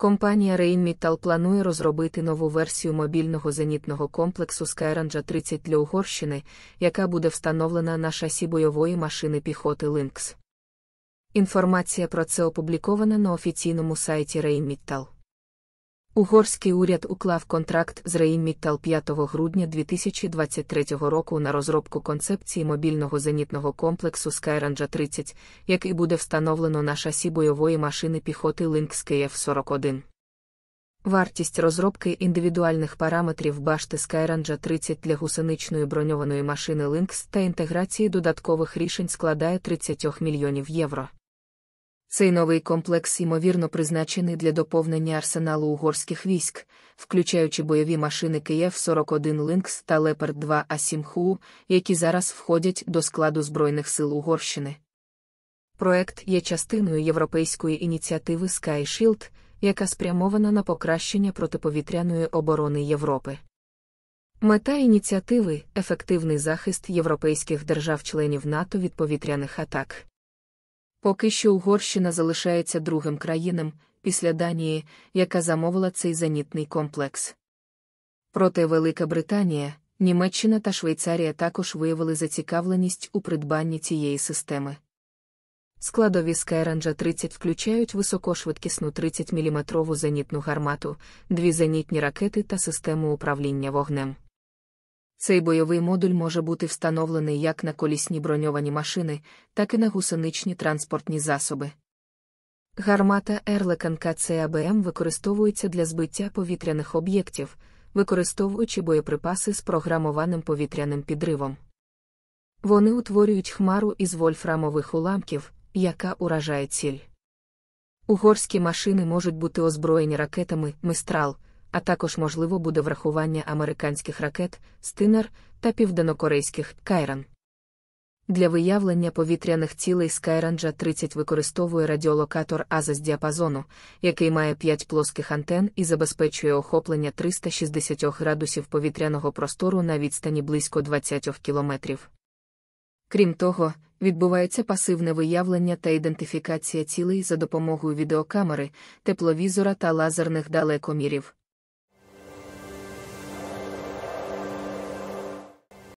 Компанія Rheinmetall планує розробити нову версію мобільного зенітного комплексу Skyranger 30 для Угорщини, яка буде встановлена на шасі бойової машини піхоти Lynx. Інформація про це опублікована на офіційному сайті Rheinmetall. Угорський уряд уклав контракт з Rheinmetall 5 грудня 2023 року на розробку концепції мобільного зенітного комплексу Skyranger 30, який буде встановлено на шасі бойової машини піхоти Lynx KF-41. Вартість розробки індивідуальних параметрів башти Skyranger 30 для гусеничної броньованої машини Lynx та інтеграції додаткових рішень складає 30 мільйонів євро. Цей новий комплекс, ймовірно, призначений для доповнення арсеналу угорських військ, включаючи бойові машини Київ 41 Линкс та Лепард 2 а 7 ху які зараз входять до складу Збройних сил Угорщини. Проект є частиною європейської ініціативи Sky Shield, яка спрямована на покращення протиповітряної оборони Європи. Мета ініціативи ефективний захист європейських держав-членів НАТО від повітряних атак. Поки що Угорщина залишається другим країнам після Данії, яка замовила цей зенітний комплекс. Проте Велика Британія, Німеччина та Швейцарія також виявили зацікавленість у придбанні цієї системи. Складові скайранджа 30 включають високошвидкісну 30 мм зенітну гармату, дві зенітні ракети та систему управління вогнем. Цей бойовий модуль може бути встановлений як на колісні броньовані машини, так і на гусеничні транспортні засоби. Гармата Ерлекан КЦАБМ використовується для збиття повітряних об'єктів, використовуючи боєприпаси з програмованим повітряним підривом. Вони утворюють хмару із вольфрамових уламків, яка уражає ціль. Угорські машини можуть бути озброєні ракетами мистрал а також можливо буде врахування американських ракет стинер та південнокорейських Кайран. Для виявлення повітряних цілей Skyranger 30 використовує радіолокатор Аза з діапазону, який має 5 плоских антен і забезпечує охоплення 360 градусів повітряного простору на відстані близько 20 кілометрів. Крім того, відбувається пасивне виявлення та ідентифікація цілей за допомогою відеокамери, тепловізора та лазерних далекомірів.